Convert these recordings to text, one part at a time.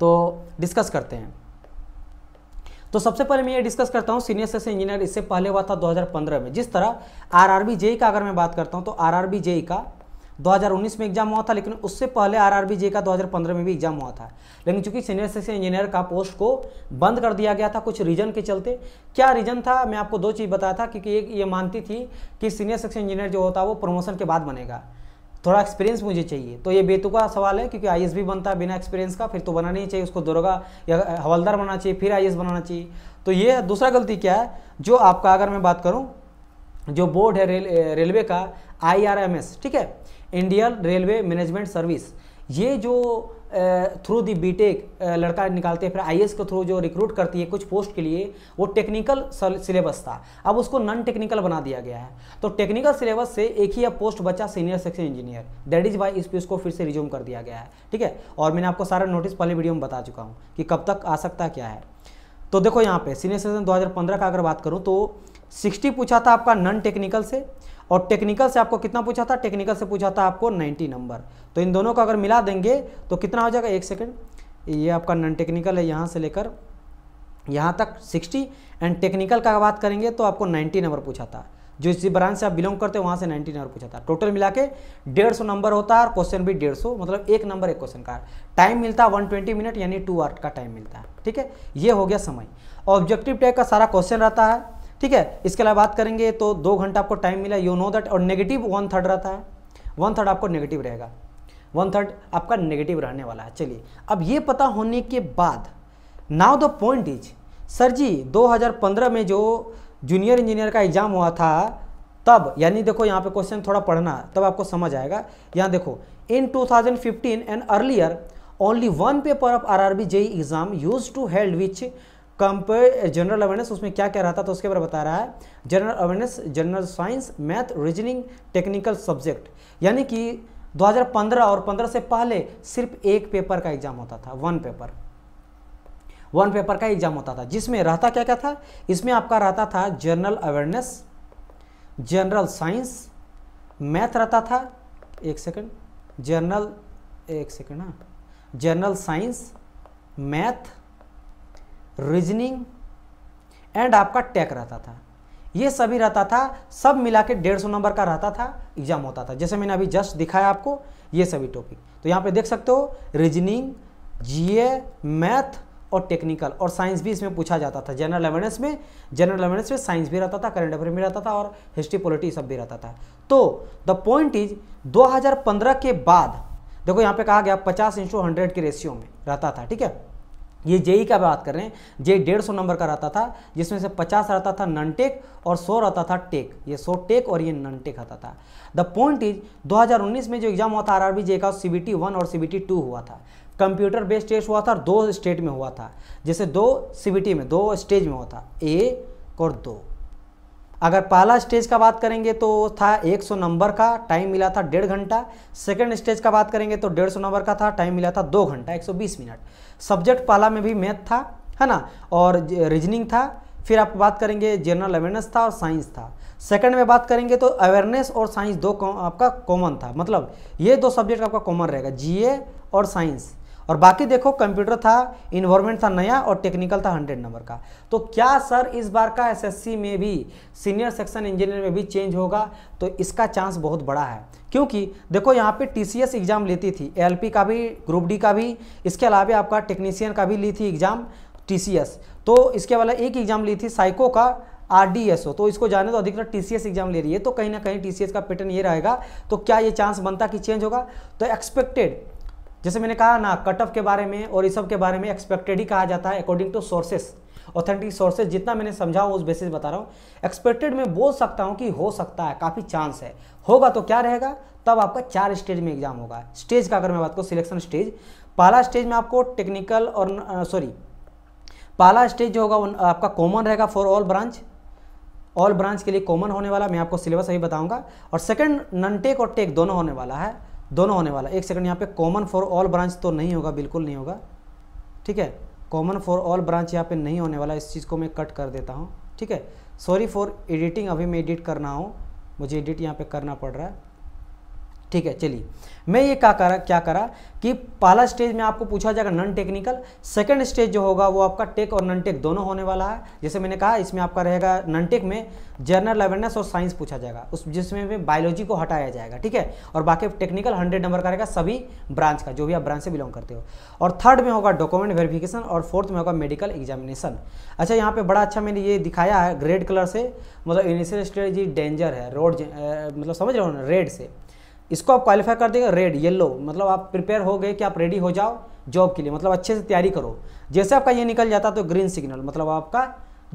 तो डिस्कस करते हैं तो सबसे पहले मैं ये डिस्कस करता हूँ सीनियर सेशन इंजीनियर इससे पहले हुआ था 2015 में जिस तरह आर बी जेई का अगर मैं बात करता हूँ तो आर बी जेई का 2019 में एग्जाम हुआ था लेकिन उससे पहले आर बी जे का 2015 में भी एग्जाम हुआ था लेकिन चूंकि सीनियर सेशन इंजीनियर का पोस्ट को बंद कर दिया गया था कुछ रीजन के चलते क्या रीजन था मैं आपको दो चीज़ बताया था क्योंकि एक ये मानती थी कि सीनियर सेक्शन इंजीनियर जो होता है वो प्रमोशन के बाद बनेगा थोड़ा एक्सपीरियंस मुझे चाहिए तो ये बेतुका सवाल है क्योंकि आई भी बनता है बिना एक्सपीरियंस का फिर तो बनाना ही चाहिए उसको दरोगा या हवलदार बनाना चाहिए फिर आई बनाना चाहिए तो ये दूसरा गलती क्या है जो आपका अगर मैं बात करूँ जो बोर्ड है रेल, रेलवे का आई ठीक है इंडियन रेलवे मैनेजमेंट सर्विस ये जो थ्रू दी बीटेक लड़का निकालते हैं फिर आईएएस के थ्रू जो रिक्रूट करती है कुछ पोस्ट के लिए वो टेक्निकल सिलेबस था अब उसको नॉन टेक्निकल बना दिया गया है तो टेक्निकल सिलेबस से एक ही अब पोस्ट बचा senior section engineer that is why इस पे उसको फिर से रिज्यूम कर दिया गया है ठीक है और मैंने आपको सारा नोटिस पहले वीडियो में बता चुका हूँ कि कब तक आ सकता क्या है तो देखो यहाँ पे सीनियर सेक्शन दो का अगर बात करूँ तो सिक्सटी पूछा था आपका नॉन टेक्निकल से और टेक्निकल से आपको कितना पूछा था टेक्निकल से पूछा था आपको 90 नंबर तो इन दोनों को अगर मिला देंगे तो कितना हो जाएगा एक सेकेंड ये आपका नॉन टेक्निकल है यहाँ से लेकर यहाँ तक 60 एंड टेक्निकल का बात करेंगे तो आपको 90 नंबर पूछा था जो इसी ब्रांच से आप बिलोंग करते हैं वहाँ से 90 नंबर पूछा था टोटल मिला के डेढ़ सौ नंबर होता है और क्वेश्चन भी डेढ़ सौ मतलब एक नंबर एक क्वेश्चन का टाइम मिलता है वन ट्वेंटी मिनट यानी टू आर का टाइम मिलता है ठीक है ये हो गया समय ऑब्जेक्टिव टाइप का सारा क्वेश्चन रहता है ठीक है इसके अलावा बात करेंगे तो दो घंटा आपको टाइम मिला यू नो दैट और नेगेटिव वन थर्ड रहता है वन थर्ड आपको नेगेटिव रहेगा वन थर्ड आपका नेगेटिव रहने वाला है चलिए अब ये पता होने के बाद now the point is sir ji 2015 में जो जूनियर इंजीनियर का एग्ज़ाम हुआ था तब यानी देखो यहाँ पे क्वेश्चन थोड़ा पढ़ना तब आपको समझ आएगा यहाँ देखो in 2015 and earlier only paper of paper R B JE exam use to held which comp general awareness उसमें क्या क्या रहता था तो उसके बारे में बता रहा है general awareness general science math reasoning technical subject यानी कि 2015 और 15 से पहले सिर्फ एक पेपर का एग्जाम होता था वन पेपर वन पेपर का एग्जाम होता था जिसमें रहता क्या क्या था इसमें आपका रहता था general awareness general science math रहता था एक सेकेंड जनरल एक सेकेंड हाँ general science math reasoning and आपका टेक रहता था ये सभी रहता था सब मिला के डेढ़ सौ नंबर का रहता था एग्जाम होता था जैसे मैंने अभी जस्ट दिखाया आपको ये सभी टॉपिक तो यहाँ पे देख सकते हो रीजनिंग जीए मैथ और टेक्निकल और साइंस भी इसमें पूछा जाता था जनरल अवेयरनेस में जनरल अवेयरनेस में साइंस भी रहता था करंट अफेयर भी रहता था और हिस्ट्री पॉलिटी सब भी रहता था तो द पॉइंट इज दो के बाद देखो यहाँ पे कहा गया पचास इंटू हंड्रेड के रेशियो में रहता था ठीक है ये जेई का बात कर रहे हैं जेई डेढ़ सौ नंबर का रहता था जिसमें से पचास रहता था नन टेक और सौ रहता था टेक ये सौ टेक और ये नन टेक आता था द पॉइंट इज 2019 में जो एग्जाम हुआ था आरआरबी जे का सी बी टी वन और सी बी टी टू हुआ था कंप्यूटर बेस्ड टेस्ट हुआ था और दो स्टेट में हुआ था जैसे दो सी बी टी में दो स्टेज में हुआ था एक और दो अगर पहला स्टेज का बात करेंगे तो था 100 नंबर का टाइम मिला था डेढ़ घंटा सेकेंड स्टेज का बात करेंगे तो 150 नंबर का था टाइम मिला था दो घंटा 120 मिनट सब्जेक्ट पहला में भी मैथ था है ना और रीजनिंग था फिर आप बात करेंगे जनरल अवेयरनेस था और साइंस था सेकंड में बात करेंगे तो अवेयरनेस और साइंस दो आपका कॉमन था मतलब ये दो सब्जेक्ट आपका कॉमन रहेगा जीए और साइंस और बाकी देखो कंप्यूटर था इन्वायरमेंट था नया और टेक्निकल था हंड्रेड नंबर का तो क्या सर इस बार का एसएससी में भी सीनियर सेक्शन इंजीनियर में भी चेंज होगा तो इसका चांस बहुत बड़ा है क्योंकि देखो यहाँ पे टीसीएस एग्ज़ाम लेती थी एलपी का भी ग्रुप डी का भी इसके अलावा आपका टेक्नीशियन का भी ली थी एग्ज़ाम टी तो इसके वाला एक एग्ज़ाम ली थी साइको का आर डी एस ओ तो इसको जाने तो अधिकतर टी सी एस एग्जाम ले रही है तो कहीं ना कहीं टी सी एस का पैटर्न ये रहेगा तो क्या ये चांस बनता कि चेंज होगा तो एक्सपेक्टेड जैसे मैंने कहा ना कट ऑफ के बारे में और इस सब के बारे में एक्सपेक्टेड ही कहा जाता है according to sources authentic sources जितना मैंने समझा उस बेसिस बता रहा हूँ एक्सपेक्टेड मैं बोल सकता हूँ कि हो सकता है काफ़ी चांस है होगा तो क्या रहेगा तब आपका चार स्टेज में एग्जाम होगा स्टेज का अगर मैं बात करूँ सिलेक्शन स्टेज पहला स्टेज में आपको टेक्निकल और सॉरी पहला स्टेज जो होगा आपका कॉमन रहेगा for all branch all branch के लिए कॉमन होने वाला मैं आपको सिलेबस अभी बताऊंगा और सेकंड नन टेक और टेक दोनों होने वाला है दोनों होने वाला एक सेकंड यहाँ पे कॉमन फॉर ऑल ब्रांच तो नहीं होगा बिल्कुल नहीं होगा ठीक है कॉमन फॉर ऑल ब्रांच यहाँ पे नहीं होने वाला इस चीज़ को मैं कट कर देता हूँ ठीक है सॉरी फॉर एडिटिंग अभी मैं एडिट करना हूँ मुझे एडिट यहाँ पे करना पड़ रहा है ठीक है चलिए मैं ये क्या करा क्या करा कि पहला स्टेज में आपको पूछा जाएगा नॉन टेक्निकल सेकंड स्टेज जो होगा वो आपका टेक और नॉन टेक दोनों होने वाला है जैसे मैंने कहा इसमें आपका रहेगा नॉन टेक में जर्नल अवेयरनेस और साइंस पूछा जाएगा उस जिसमें भी बायोलॉजी को हटाया जाएगा ठीक है और बाकी टेक्निकल हंड्रेड नंबर का रहेगा सभी ब्रांच का जो भी आप ब्रांच से बिलोंग करते हो और थर्ड में होगा डॉक्यूमेंट वेरिफिकेशन और फोर्थ में होगा मेडिकल एग्जामिनेशन अच्छा यहाँ पर बड़ा अच्छा मैंने ये दिखाया है रेड कलर से मतलब इनिशियल स्ट्रेटेजी डेंजर है रोड मतलब समझ रहे हो ना रेड से इसको आप क्वालिफाई कर देंगे रेड येलो मतलब आप प्रिपेयर हो गए कि आप रेडी हो जाओ जॉब के लिए मतलब अच्छे से तैयारी करो जैसे आपका ये निकल जाता है तो ग्रीन सिग्नल मतलब आपका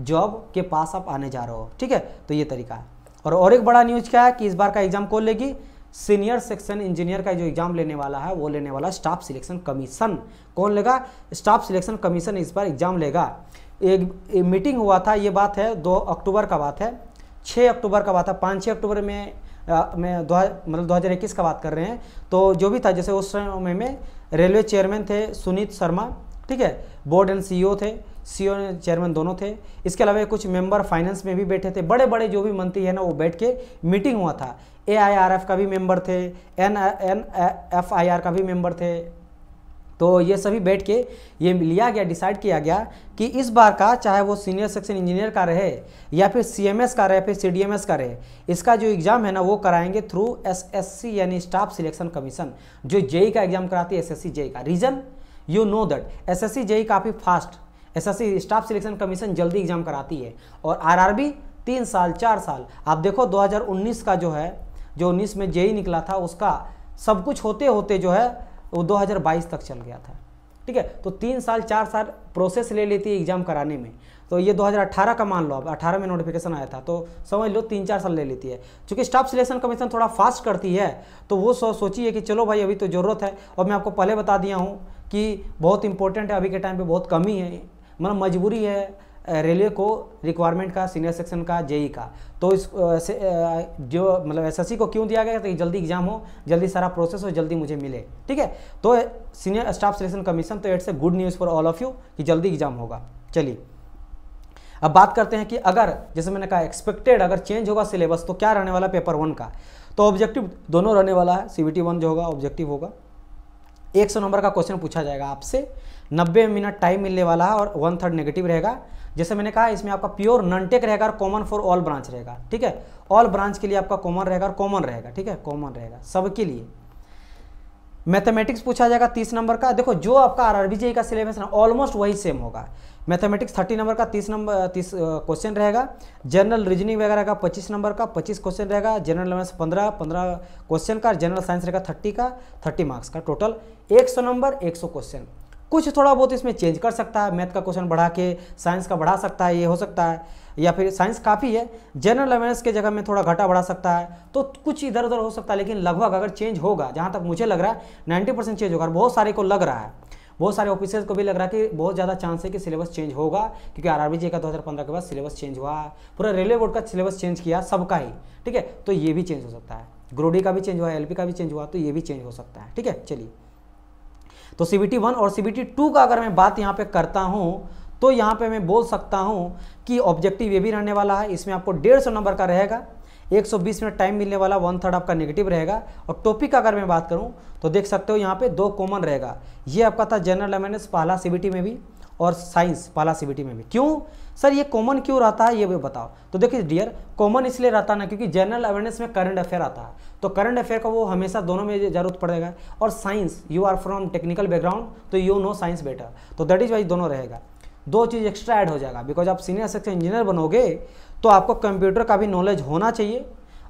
जॉब के पास आप आने जा रहे हो ठीक है तो ये तरीका है और और एक बड़ा न्यूज़ क्या है कि इस बार का एग्जाम कौन लेगी सीनियर सेक्शन इंजीनियर का जो एग्जाम लेने वाला है वो लेने वाला स्टाफ सिलेक्शन कमीशन कौन लेगा स्टाफ सिलेक्शन कमीशन इस बार एग्जाम लेगा एक, एक मीटिंग हुआ था ये बात है दो अक्टूबर का बात है छः अक्टूबर का बात है पाँच छः अक्टूबर में में दो मतलब दो हज़ार इक्कीस का बात कर रहे हैं तो जो भी था जैसे उस समय में रेलवे चेयरमैन थे सुनीत शर्मा ठीक है बोर्ड एंड सीईओ थे सीईओ चेयरमैन दोनों थे इसके अलावा कुछ मेंबर फाइनेंस में भी बैठे थे बड़े बड़े जो भी मंत्री हैं ना वो बैठ के मीटिंग हुआ था ए का भी मेंबर थे N N F I R का भी मेंबर थे तो ये सभी बैठ के ये लिया गया डिसाइड किया गया कि इस बार का चाहे वो सीनियर सेक्शन इंजीनियर का रहे या फिर सीएमएस का रहे फिर सीडीएमएस का रहे इसका जो एग्ज़ाम है ना वो कराएंगे थ्रू एसएससी यानी स्टाफ सिलेक्शन कमीशन जो जेई e का एग्ज़ाम कराती है एसएससी जेई e का reason you know that SSC JE काफ़ी fast as staff selection commission जल्दी एग्ज़ाम कराती है और आर तीन साल चार साल आप देखो 2019 का जो है जो 19 में जेई e निकला था उसका सब कुछ होते होते जो है वो 2022 तक चल गया था ठीक है तो तीन साल चार साल प्रोसेस ले लेती है एग्ज़ाम कराने में तो ये 2018 का मान लो अब 18 में नोटिफिकेशन आया था तो समझ लो तीन चार साल ले लेती है चूँकि स्टाफ सिलेक्शन कमीशन थोड़ा फास्ट करती है तो वो सो, सोची है कि चलो भाई अभी तो ज़रूरत है और मैं आपको पहले बता दिया हूँ कि बहुत इंपॉर्टेंट है अभी के टाइम पर बहुत कमी है मतलब मजबूरी है रेलवे को रिक्वायरमेंट का सीनियर सेक्शन का जेई का तो इस से, जो मतलब एसएससी को क्यों दिया गया ताकि जल्दी एग्जाम हो जल्दी सारा प्रोसेस हो जल्दी मुझे मिले ठीक है तो सीनियर स्टाफ सिलेक्शन कमीशन तो it's a good news for all of you कि जल्दी एग्जाम होगा चलिए अब बात करते हैं कि अगर जैसे मैंने कहा एक्सपेक्टेड अगर चेंज होगा सिलेबस तो क्या रहने वाला पेपर वन का तो ऑब्जेक्टिव दोनों रहने वाला है सी बी वन जो होगा ऑब्जेक्टिव होगा एक सौ नंबर का क्वेश्चन पूछा जाएगा आपसे नब्बे मिनट टाइम मिलने वाला है और वन थर्ड नेगेटिव रहेगा जैसे मैंने कहा इसमें आपका प्योर ननटेक रहेगा और कॉमन फॉर ऑल ब्रांच रहेगा ठीक है ऑल ब्रांच के लिए आपका कॉमन रहेगा और कॉमन रहेगा ठीक है कॉमन रहेगा सबके लिए मैथमेटिक्स पूछा जाएगा तीस नंबर का देखो जो आपका आर आरबीजे का सिलेबस ना ऑलमोस्ट वही सेम होगा मैथमेटिक्स थर्टी नंबर का तीस नंबर तीस क्वेश्चन रहेगा जनरल रीजनिंग वगैरह का पच्चीस नंबर का पच्चीस क्वेश्चन रहेगा जनरल पंद्रह पंद्रह क्वेश्चन का जनरल साइंस रहेगा थर्टी का थर्टी मार्क्स का टोटल एक सौ नंबर एक सौ क्वेश्चन कुछ थोड़ा बहुत इसमें चेंज कर सकता है मैथ का क्वेश्चन बढ़ा के साइंस का बढ़ा सकता है ये हो सकता है या फिर साइंस काफ़ी है जनरल अवेयरनेस के जगह में थोड़ा घटा बढ़ा सकता है तो कुछ इधर उधर हो सकता है लेकिन लगभग अगर चेंज होगा जहाँ तक मुझे लग रहा है नाइन्टी परसेंट चेंज होगा बहुत सारे को लग रहा है बहुत सारे ऑफिसर्स को भी लग रहा है कि बहुत ज़्यादा चांस है कि सिलेबस चेंज होगा क्योंकि आर आर का 2015 के बाद सिलेबस चेंज हुआ पूरा रेलवे बोर्ड का सिलेबस चेंज किया सबका ही ठीक है तो ये भी चेंज हो सकता है ग्रोडी का भी चेंज हुआ एल का भी चेंज हुआ तो ये भी चेंज हो सकता है ठीक है चलिए तो सी बी वन और सी बी टू का अगर मैं बात यहाँ पर करता हूँ तो यहाँ पे मैं बोल सकता हूँ कि ऑब्जेक्टिव ये भी रहने वाला है इसमें आपको डेढ़ सौ नंबर का रहेगा 120 मिनट टाइम मिलने वाला वन थर्ड आपका नेगेटिव रहेगा और टॉपिक का अगर मैं बात करूँ तो देख सकते हो यहाँ पे दो कॉमन रहेगा ये आपका था जनरल अवेयरनेस पहला सीबीटी में भी और साइंस पाला सीबीटी में भी क्यों सर ये कॉमन क्यों रहता है ये भी बताओ तो देखिए डियर कॉमन इसलिए रहता है ना क्योंकि जनरल अवेयरनेस में करंट अफेयर आता है तो करंट अफेयर का वो हमेशा दोनों में जरूरत पड़ेगा और science you are from technical background तो यू नो साइंस बेटर तो दैट इज वाइज दोनों रहेगा दो चीज़ एक्स्ट्रा ऐड हो जाएगा बिकॉज आप सीनियर सेक्शन इंजीनियर बनोगे तो आपको कंप्यूटर का भी नॉलेज होना चाहिए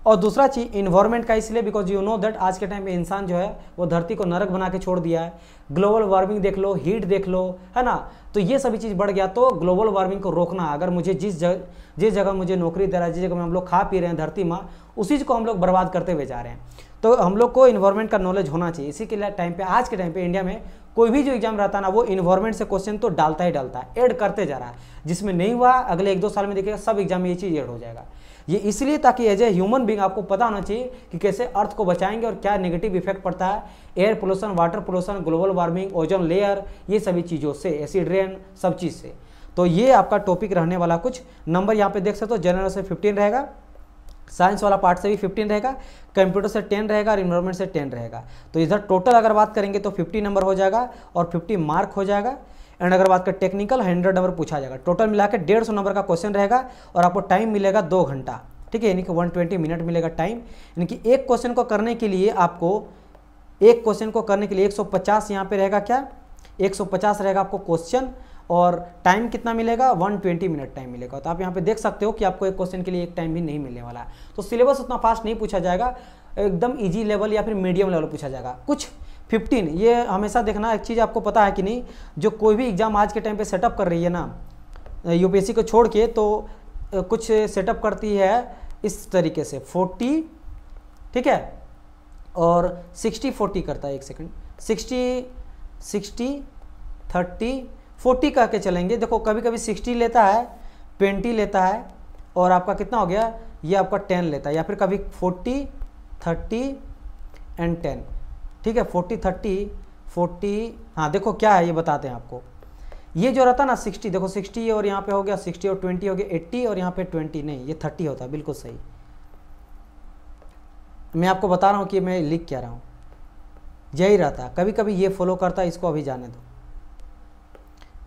और दूसरा चीज़ इन्वायरमेंट का इसलिए बिकॉज यू नो दैट आज के टाइम में इंसान जो है वो धरती को नरक बना के छोड़ दिया है ग्लोबल वार्मिंग देख लो हीट देख लो है ना तो ये सभी चीज़ बढ़ गया तो ग्लोबल वार्मिंग को रोकना अगर मुझे जिस जग जिस जगह मुझे नौकरी दे रहा है जिस जगह में हम लोग खा पी रहे हैं धरती माँ उसी को हम लोग बर्बाद करते हुए जा रहे हैं तो हम लोग को इन्वायरमेंट का नॉलेज होना चाहिए इसी के लिए टाइम पर आज के टाइम पर इंडिया में कोई भी जो एग्जाम रहता है ना वो इन्वायरमेंट से क्वेश्चन तो डालता ही डालता है एड करते जा रहा है जिसमें नहीं हुआ अगले एक दो साल में देखिएगा सब एग्जाम में ये चीज़ एड हो जाएगा ये इसलिए ताकि एज ए ह्यूमन बींग आपको पता होना चाहिए कि कैसे अर्थ को बचाएंगे और क्या नेगेटिव इफेक्ट पड़ता है air pollution water pollution global warming ozone layer ये सभी चीज़ों से एसिड रेन सब चीज़ से तो ये आपका टॉपिक रहने वाला कुछ नंबर यहाँ पे देख सकते हो जनरल से फिफ्टीन रहेगा साइंस वाला पार्ट से भी फिफ्टीन रहेगा कंप्यूटर से टेन रहेगा और इन्वायरमेंट से टेन रहेगा तो इधर टोटल अगर बात करेंगे तो फिफ्टी नंबर हो जाएगा और फिफ्टी मार्क हो जाएगा एंड अगर बात करें टेक्निकल हंड्रेड नंबर पूछा जाएगा टोटल मिला के डेढ़ सौ नंबर का क्वेश्चन रहेगा और आपको टाइम मिलेगा दो घंटा ठीक है यानी कि वन ट्वेंटी मिनट मिलेगा टाइम यानी कि एक क्वेश्चन को करने के लिए आपको एक क्वेश्चन को करने के लिए एक सौ पचास यहाँ पर रहेगा क्या एक सौ पचास रहेगा आपको क्वेश्चन और टाइम कितना मिलेगा 120 मिनट टाइम मिलेगा तो आप यहाँ पे देख सकते हो कि आपको एक क्वेश्चन के लिए एक टाइम भी नहीं मिलने वाला है तो सिलेबस उतना फास्ट नहीं पूछा जाएगा एकदम इजी लेवल या फिर मीडियम लेवल पूछा जाएगा कुछ फिफ्टीन ये हमेशा देखना एक चीज़ आपको पता है कि नहीं जो कोई भी एग्ज़ाम आज के टाइम पे सेटअप कर रही है ना यूपीएससी को छोड़ के तो कुछ सेटअप करती है इस तरीके से फोर्टी ठीक है और सिक्सटी फोर्टी करता है एक second sixty sixty thirty forty कह के चलेंगे देखो कभी कभी सिक्सटी लेता है ट्वेंटी लेता है और आपका कितना हो गया ये आपका टेन लेता है या फिर कभी फोर्टी थर्टी एंड टेन ठीक है फोर्टी थर्टी फोर्टी हाँ देखो क्या है ये बताते हैं आपको ये जो रहता ना सिक्सटी देखो सिक्सटी और यहाँ पे हो गया सिक्सटी और ट्वेंटी हो गया एट्टी और यहाँ पे ट्वेंटी नहीं ये थर्टी होता है बिल्कुल सही मैं आपको बता रहा हूँ कि मैं लिख क्या रहा हूँ यही रहता कभी कभी ये फॉलो करता है इसको अभी जाने दो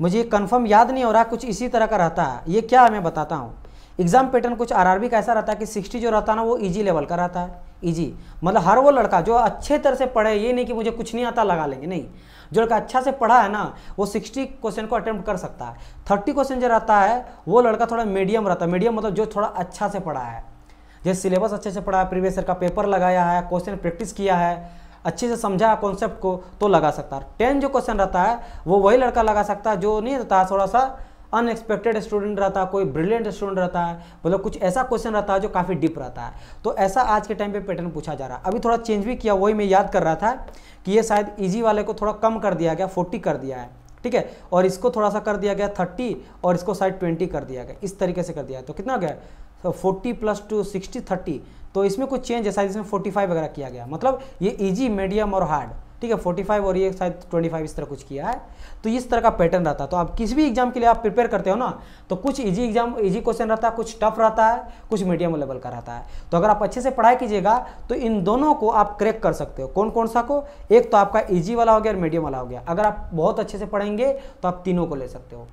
मुझे कन्फर्म याद नहीं हो रहा कुछ इसी तरह का रहता है ये क्या है मैं बताता हूँ एग्जाम पैटर्न कुछ आरआरबी का ऐसा रहता है कि 60 जो रहता है ना वो इजी लेवल का रहता है ईजी मतलब हर वो लड़का जो अच्छे तरह से पढ़े ये नहीं कि मुझे कुछ नहीं आता लगा लेंगे नहीं जो लड़का अच्छा से पढ़ा है ना वो सिक्सटी क्वेश्चन को अटैम्प्ट कर सकता है थर्टी क्वेश्चन जो रहता है वो लड़का थोड़ा मीडियम रहता है मीडियम मतलब जो थोड़ा अच्छा से पढ़ा है जैसे सिलेबस अच्छे से पढ़ा है प्रीवियस ईयर का पेपर लगाया है क्वेश्चन प्रैक्टिस किया है अच्छे से समझा है कॉन्सेप्ट को तो लगा सकता है टेन जो क्वेश्चन रहता है वो वही लड़का लगा सकता है जो नहीं रहता थोड़ा सा अनएक्सपेक्टेड स्टूडेंट रहता है कोई ब्रिलियंट स्टूडेंट रहता है मतलब कुछ ऐसा क्वेश्चन रहता है जो काफ़ी डीप रहता है तो ऐसा आज के टाइम पे पैटर्न पूछा जा रहा है अभी थोड़ा चेंज भी किया वही मैं याद कर रहा था कि ये शायद ईजी वाले को थोड़ा कम कर दिया गया फोर्टी कर दिया है ठीक है और इसको थोड़ा सा कर दिया गया थर्टी और इसको शायद ट्वेंटी कर दिया गया इस तरीके से कर दिया तो कितना गया forty plus two sixty thirty तो इसमें कुछ चेंज है शायद इसमें फोर्टी फाइव वगैरह किया गया मतलब ये ईजी मीडियम और हार्ड ठीक है 45 और ये शायद 25 इस तरह कुछ किया है तो इस तरह का पैटर्न रहता है तो आप किसी भी एग्जाम के लिए आप प्रिपेयर करते हो ना तो कुछ इजी एग्जाम इजी क्वेश्चन रहता है कुछ टफ रहता है कुछ मीडियम लेवल का रहता है तो अगर आप अच्छे से पढ़ाई कीजिएगा तो इन दोनों को आप क्रैक कर सकते हो कौन कौन सा को एक तो आपका ईजी वाला हो गया और मीडियम वाला हो गया अगर आप बहुत अच्छे से पढ़ेंगे तो आप तीनों को ले सकते हो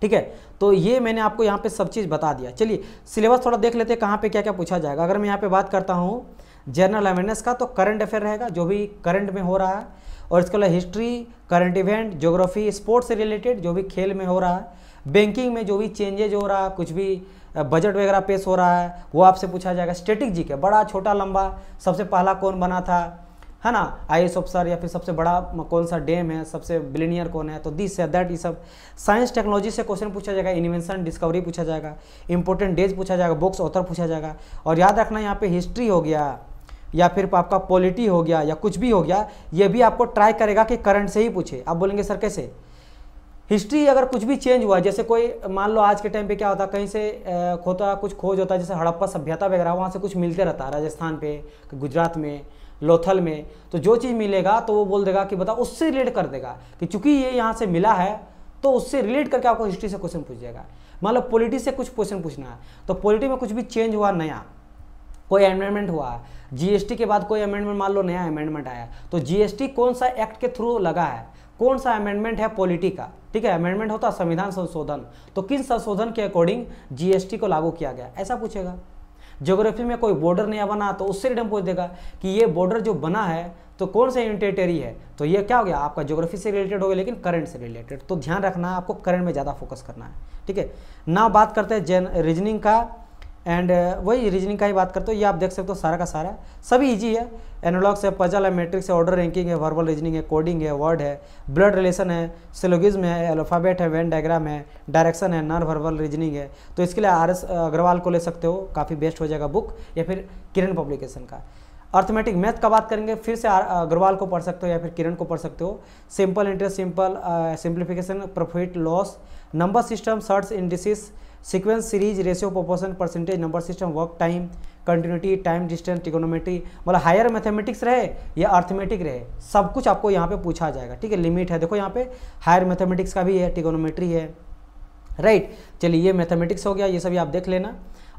ठीक है तो ये मैंने आपको यहाँ पे सब चीज़ बता दिया चलिए सिलेबस थोड़ा देख लेते हैं कहाँ पे क्या क्या पूछा जाएगा अगर मैं यहाँ पे बात करता हूँ जनरल अवेयरनेस का तो करंट अफेयर रहेगा जो भी करंट में हो रहा है और इसके अलावा history current event geography sports से रिलेटेड जो भी खेल में हो रहा है बैंकिंग में जो भी चेंजेज हो रहा है कुछ भी बजट वगैरह पेश हो रहा है वो आपसे पूछा जाएगा स्टेटिक जी बड़ा छोटा लंबा सबसे पहला कौन बना था है ना आई एस ऑफिसर या फिर सबसे बड़ा कौन सा डैम है सबसे बिलीनियर कौन है तो दिस है दैट ये सब साइंस टेक्नोलॉजी से क्वेश्चन पूछा जाएगा इन्वेंशन डिस्कवरी पूछा जाएगा इंपॉर्टेंट डेज पूछा जाएगा बुक्स ऑथर पूछा जाएगा और याद रखना यहाँ पे हिस्ट्री हो गया या फिर आपका पॉलिटी हो गया या कुछ भी हो गया ये भी आपको ट्राई करेगा कि करंट से ही पूछे आप बोलेंगे सर कैसे हिस्ट्री अगर कुछ भी चेंज हुआ जैसे कोई मान लो आज के टाइम पे क्या होता कहीं से खोता कुछ खोज होता जैसे हड़प्पा सभ्यता वगैरह वहाँ से कुछ मिलते रहता राजस्थान पे गुजरात में लोथल में तो जो चीज़ मिलेगा तो वो बोल देगा कि बता उससे रिलेट कर देगा कि चूंकि ये यहाँ से मिला है तो उससे रिलेट करके आपको हिस्ट्री से क्वेश्चन पूछ जाएगा मान लो पॉलिटी से कुछ क्वेश्चन पूछना है तो पॉलिटी में कुछ भी चेंज हुआ नया कोई अमेंडमेंट हुआ है जीएसटी के बाद कोई अमेंडमेंट मान लो नया अमेंडमेंट आया तो जीएसटी कौन सा एक्ट के थ्रू लगा है कौन सा अमेंडमेंट है पॉलिटी का ठीक है अमेंडमेंट होता है संविधान संशोधन तो किन संशोधन के अकॉर्डिंग जीएसटी को लागू किया गया ऐसा पूछेगा ज्योग्राफी में कोई बॉर्डर नया बना तो उससे रिटर्न पूछ देगा कि ये बॉर्डर जो बना है तो कौन सा यूनिटेटरी है तो ये क्या हो गया आपका ज्योग्राफी से रिलेटेड हो गया लेकिन करंट से रिलेटेड तो ध्यान रखना है आपको करंट में ज़्यादा फोकस करना है ठीक है ना बात करते हैं रीजनिंग का एंड uh, वही रीजनिंग का ही बात करते हो ये आप देख सकते हो सारा का सारा सभी इजी है एनोलॉग्स है पजल है मैट्रिक्स है ऑर्डर रैंकिंग है वर्बल रीजनिंग है कोडिंग है वर्ड है ब्लड रिलेशन है सिलोगिज्म है अल्फ़ाबेट है वेन डायग्राम है डायरेक्शन है नॉन वर्बल रीजनिंग है तो इसके लिए आर एस अग्रवाल को ले सकते हो काफ़ी बेस्ट हो जाएगा बुक या फिर किरण पब्लिकेशन का अर्थमेटिक मैथ का बात करेंगे फिर से अग्रवाल uh, को पढ़ सकते हो या फिर किरण को पढ़ सकते हो simple interest simple simplification profit loss number system surds indices sequence series ratio proportion percentage number system work time continuity time distance trigonometry मतलब हायर मैथमेटिक्स रहे या अर्थमेटिक रहे सब कुछ आपको यहाँ पे पूछा जाएगा ठीक है लिमिट है देखो यहाँ पे हायर मैथमेटिक्स का भी है टिकोनोमेट्री है राइट चलिए ये मैथमेटिक्स हो गया ये सभी आप देख लेना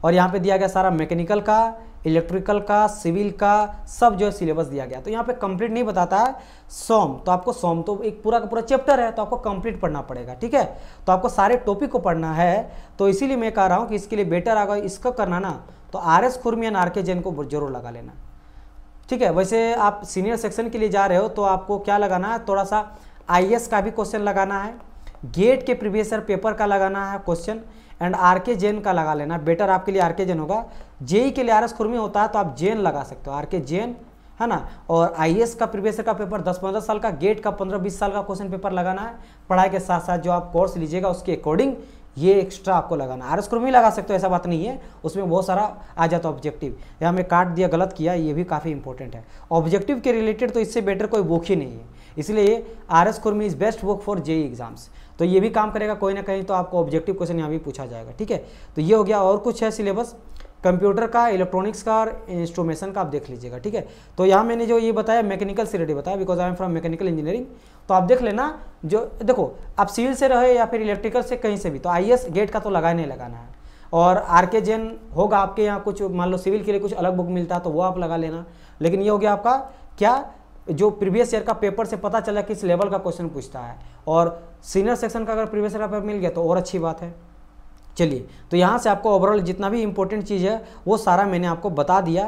और यहाँ पे दिया गया सारा मैकेनिकल का इलेक्ट्रिकल का सिविल का सब जो है सिलेबस दिया गया तो यहाँ पे कंप्लीट नहीं बताता है सोम तो आपको सोम तो एक पूरा का पूरा चैप्टर है तो आपको कंप्लीट पढ़ना पड़ेगा ठीक है तो आपको सारे टॉपिक को पढ़ना है तो इसीलिए मैं कह रहा हूँ कि इसके लिए बेटर अगर इसका करना ना तो आर एस एन आर के जैन को जरूर लगा लेना ठीक है वैसे आप सीनियर सेक्शन के लिए जा रहे हो तो आपको क्या लगाना है थोड़ा सा आई का भी क्वेश्चन लगाना है गेट के प्रीवियस पेपर का लगाना है क्वेश्चन एंड आर के जेन का लगा लेना बेटर आपके लिए आर के जेन होगा जेई के लिए आर एस खुरमी होता है तो आप जेन लगा सकते हो आर के जेन है ना और आई का प्रिपेसर का पेपर 10-15 साल का गेट का 15-20 साल का क्वेश्चन पेपर लगाना है पढ़ाई के साथ साथ जो आप कोर्स लीजिएगा उसके अकॉर्डिंग ये एक्स्ट्रा आपको लगाना आर एस क्रोमी लगा सकते हो ऐसा बात नहीं है उसमें बहुत सारा आ जाता ऑब्जेक्टिव या हमें काट दिया गलत किया ये भी काफ़ी इंपॉर्टेंट है ऑब्जेक्टिव के रिलेटेड तो इससे बेटर कोई बुक ही नहीं है इसलिए R S Khurmi is best book for JE exams तो ये भी काम करेगा कोई ना कहीं तो आपको ऑब्जेक्टिव क्वेश्चन यहाँ भी पूछा जाएगा ठीक है तो ये हो गया और कुछ है सिलेबस कंप्यूटर का इलेक्ट्रॉनिक्स का और इंस्ट्रोमेशन का आप देख लीजिएगा ठीक है तो यहाँ मैंने जो ये बताया मैकेनिकल से रेडी बताया because I am from mechanical engineering तो आप देख लेना जो देखो आप सिविल से रहे या फिर इलेक्ट्रिकल से कहीं से भी तो आई गेट का तो लगा नहीं लगाना है और आर के जेन होगा आपके यहाँ कुछ मान लो सिविल के लिए कुछ अलग बुक मिलता है तो वो आप लगा लेना लेकिन ये हो गया आपका क्या जो प्रीवियस ईयर का पेपर से पता चला किस लेवल का क्वेश्चन पूछता है और सीनियर सेक्शन का अगर प्रीवियस ईयर पेपर मिल गया तो और अच्छी बात है चलिए तो यहाँ से आपको ओवरऑल जितना भी इंपॉर्टेंट चीज़ है वो सारा मैंने आपको बता दिया